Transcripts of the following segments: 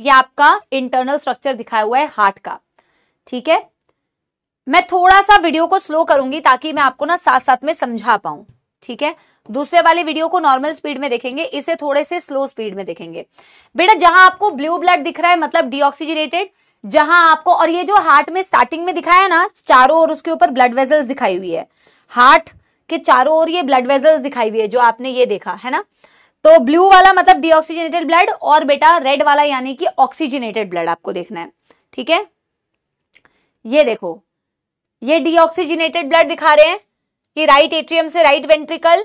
ये आपका internal structure दिखाया हुआ है हार्ट का ठीक है मैं थोड़ा सा वीडियो को स्लो करूंगी ताकि मैं आपको ना साथ साथ में समझा पाऊं ठीक है दूसरे वाले वीडियो को नॉर्मल स्पीड में देखेंगे इसे थोड़े से स्लो स्पीड में देखेंगे बेटा जहां आपको ब्लू ब्लड दिख रहा है मतलब डिऑक्सीजनेटेड जहां आपको और ये जो हार्ट में स्टार्टिंग में दिखाया है ना चारों ओर उसके ऊपर ब्लड वेजल्स दिखाई हुई है हार्ट के चारों ओर ये ब्लड वेजल्स दिखाई हुई है जो आपने ये देखा है ना तो ब्लू वाला मतलब डीऑक्सीजनेटेड ब्लड और बेटा रेड वाला यानी कि ऑक्सीजनेटेड ब्लड आपको देखना है ठीक है ये देखो ये डीऑक्सीजनेटेड ब्लड दिखा रहे हैं कि राइट एट्रियम से राइट वेंट्रिकल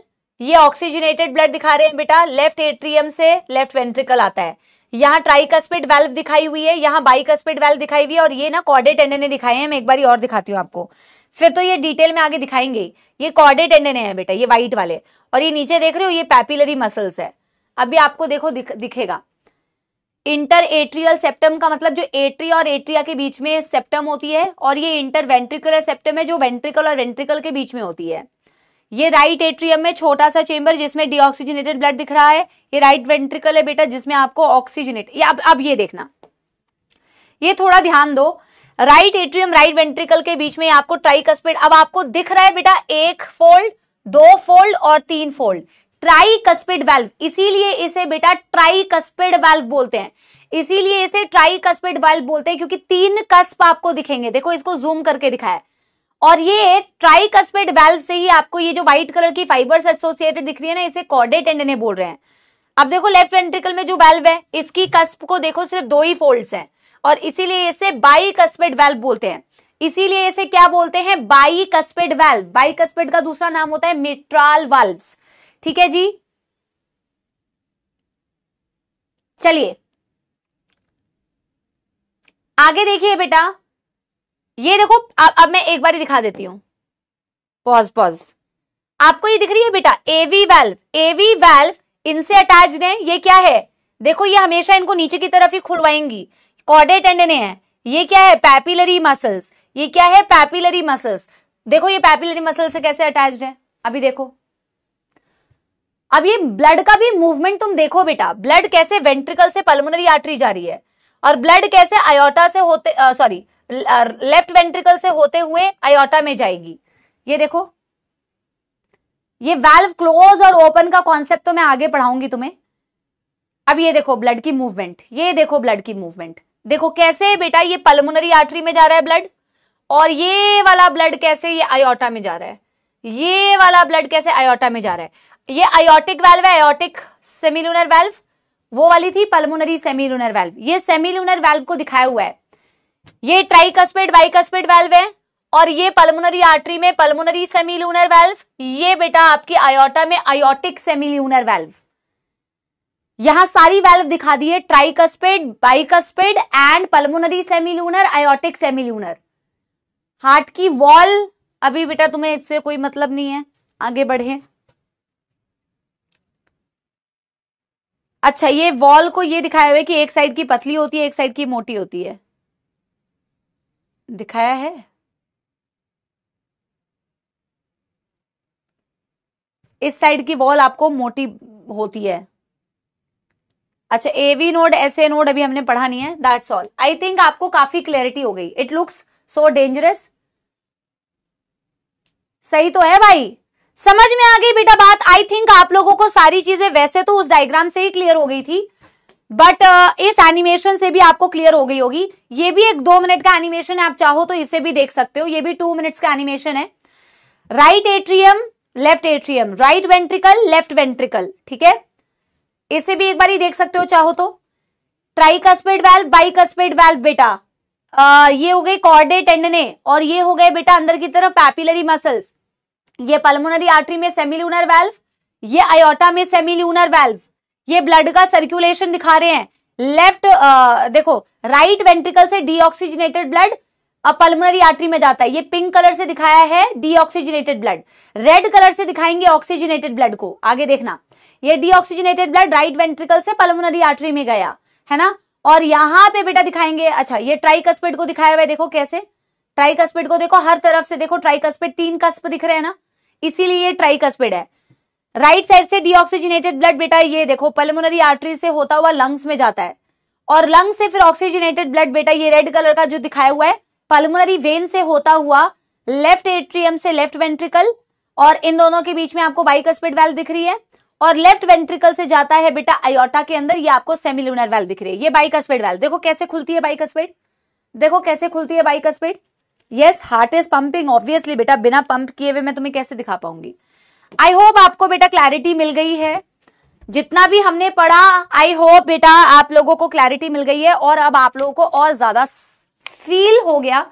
ये ऑक्सीजनेटेड ब्लड दिखा रहे हैं बेटा लेफ्ट एट्रियम से लेफ्ट वेंट्रिकल आता है यहाँ ट्राइकस्पिड वेल्व दिखाई हुई है यहाँ बाइकस्पिड वेल्व दिखाई हुई है और ये ना कॉर्डेट एंडे ने दिखाए हैं मैं एक बार और दिखाती हूँ आपको फिर तो ये डिटेल में आगे दिखाएंगे ये कॉर्डे टेंडन है बेटा ये व्हाइट वाले और ये नीचे देख रहे हो ये पैपिलरी मसल्स है अभी आपको देखो दिख, दिखेगा इंटर एट्रियल सेप्टम का मतलब जो एट्रिया और एट्रिया के बीच में सेप्टम होती है और ये इंटर वेंट्रिकुलर सेप्टम है जो वेंट्रिकल और वेंट्रिकल के बीच में होती है ये राइट एट्रियम में छोटा सा चेंबर जिसमें डिऑक्सीजनेटेड ब्लड दिख रहा है ये राइट वेंट्रिकल है बेटा जिसमें आपको ऑक्सीजनेट अब अब ये देखना ये थोड़ा ध्यान दो राइट एट्रियम राइट वेंट्रिकल के बीच में आपको ट्राइकस्पिड अब आपको दिख रहा है बेटा एक फोल्ड दो फोल्ड और तीन फोल्ड ट्राइकस्पिड वेल्व इसीलिए इसे बेटा ट्राइकस्पिड वेल्व बोलते हैं इसीलिए इसे ट्राइकस्पिड वेल्व बोलते हैं क्योंकि तीन कस्प आपको दिखेंगे देखो इसको जूम करके दिखाया और ये ट्राइकस्पिड वेल्व से ही आपको ये जो व्हाइट कलर की फाइबर्स एसोसिएटेड दिख रही है ना इसे कॉर्डेट एंड बोल रहे हैं अब देखो लेफ्ट वेंट्रिकल में जो वेल्व है इसकी कस्प को देखो सिर्फ दो ही फोल्ड्स हैं और इसीलिए इसे बाई कस्पेड वेल्व बोलते हैं इसीलिए इसे क्या बोलते हैं bicuspid valve bicuspid का दूसरा नाम होता है मिट्राल वाल्व ठीक है जी चलिए आगे देखिए बेटा ये देखो अब अब मैं एक बार दिखा देती हूं पॉज पॉज आपको ये दिख रही है बेटा एवी वेल्व एवी वेल्व इनसे अटैच है ये क्या है देखो ये हमेशा इनको नीचे की तरफ ही खुलवाएंगी कॉडे टेंडने हैं ये क्या है पैपिलरी मसल्स ये क्या है पैपिलरी मसल्स देखो ये पैपिलरी मसल से कैसे अटैच है अभी देखो अब ये ब्लड का भी मूवमेंट तुम देखो बेटा ब्लड कैसे वेंट्रिकल से पल्मोनरी आर्टरी जा रही है और ब्लड कैसे आयोटा से होते सॉरी लेफ्ट वेंट्रिकल से होते हुए आयोटा में जाएगी ये देखो ये वेल्व क्लोज और ओपन का कॉन्सेप्ट तो मैं आगे पढ़ाऊंगी तुम्हें अब ये देखो ब्लड की मूवमेंट ये देखो ब्लड की मूवमेंट देखो कैसे बेटा ये पल्मोनरी आर्टरी में जा रहा है ब्लड और ये वाला ब्लड कैसे ये आयोटा में जा रहा है ये वाला ब्लड कैसे आयोटा में जा रहा है ये आयोटिक वेल्व है आयोटिक सेमिलुनर वेल्व वो वाली थी पल्मोनरी सेमिलूनर वेल्व ये सेमिलुनर वेल्व को दिखाया हुआ है ये ट्राइकस्पेड बाइकस्पेड वेल्व है और ये पल्मोनरी आर्टरी में पल्मोनरी सेमिलूनर वेल्व ये बेटा आपकी आयोटा में आयोटिक सेमिलूनर वेल्व यहां सारी वेल्व दिखा दी है tricuspid bicuspid and pulmonary semilunar aortic semilunar heart की वॉल अभी बेटा तुम्हें इससे कोई मतलब नहीं है आगे बढ़े अच्छा ये वॉल को ये दिखाया हुआ है कि एक साइड की पतली होती है एक साइड की मोटी होती है दिखाया है इस साइड की वॉल आपको मोटी होती है अच्छा AV node S A node अभी हमने पढ़ा नहीं है दैट्स ऑल आई थिंक आपको काफी क्लैरिटी हो गई इट लुक्स सो डेंजरस सही तो है भाई समझ में आ गई बेटा बात आई थिंक आप लोगों को सारी चीजें वैसे तो उस डायग्राम से ही क्लियर हो गई थी बट uh, इस एनिमेशन से भी आपको क्लियर हो गई होगी ये भी एक दो मिनट का एनिमेशन है आप चाहो तो इसे भी देख सकते हो ये भी टू मिनट्स का एनिमेशन है right atrium left atrium right ventricle left ventricle ठीक है इसे भी एक बार ही देख सकते हो चाहो तो वैल्व बाई कस्पेड वैल्व बेटा आ, ये हो गई कॉर्डे टेंडने और ये हो गए बेटा अंदर की तरफ पैपिलरी मसल्स ये पल्मोनरी आर्टरी में सेमिल्यूनर वेल्व ये आयोटा में सेमिल्यूनर वेल्व ये ब्लड का सर्कुलेशन दिखा रहे हैं लेफ्ट देखो राइट वेंट्रिकल से डीऑक्सीजनेटेड ब्लड अब पल्मोनरी आर्टरी में जाता है ये पिंक कलर से दिखाया है डीऑक्सीजनेटेड ब्लड रेड कलर से दिखाएंगे ऑक्सीजनेटेड ब्लड को आगे देखना ये डीऑक्सीजनेटेड ब्लड राइट वेंट्रिकल से पलमोनरी आर्टरी में गया है ना और यहां पे बेटा दिखाएंगे अच्छा ये ट्राइकस्पेड को दिखाया हुआ है देखो कैसे ट्राइकस्पेड को देखो हर तरफ से देखो ट्राइकस्पेड तीन कस्प दिख रहे हैं ना इसीलिए ये ट्राइकस्पेड है राइट साइड से डीऑक्सीजनेटेड ब्लड बेटा ये देखो पलमोनरी आर्टरी से होता हुआ लंग्स में जाता है और लंग्स से फिर ऑक्सीजनेटेड ब्लड बेटा ये रेड कलर का जो दिखाया हुआ है पलमोनरी वेन से होता हुआ लेफ्ट एट्रियम से लेफ्ट वेंट्रिकल और इन दोनों के बीच में आपको बाइकस्पिड वैल्व दिख रही है और लेफ्ट वेंट्रिकल से जाता है बेटा अयोटा के अंदर ये आपको सेमिलुनर वेल दिख रही है ये स्पेड वेल देखो कैसे खुलती है स्पेड देखो कैसे खुलती है स्पेड yes heart is pumping obviously बेटा बिना पंप किए हुए मैं तुम्हें कैसे दिखा पाऊंगी आई होप आपको बेटा क्लैरिटी मिल गई है जितना भी हमने पढ़ा आई होप बेटा आप लोगों को क्लैरिटी मिल गई है और अब आप लोगों को और ज्यादा फील हो गया